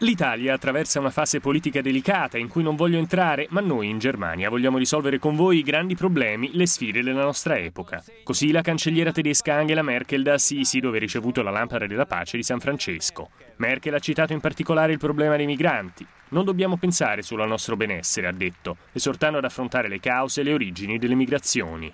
L'Italia attraversa una fase politica delicata in cui non voglio entrare, ma noi in Germania vogliamo risolvere con voi i grandi problemi, le sfide della nostra epoca. Così la cancelliera tedesca Angela Merkel da Assisi, dove ha ricevuto la lampada della pace di San Francesco. Merkel ha citato in particolare il problema dei migranti. Non dobbiamo pensare solo al nostro benessere, ha detto, esortando ad affrontare le cause e le origini delle migrazioni.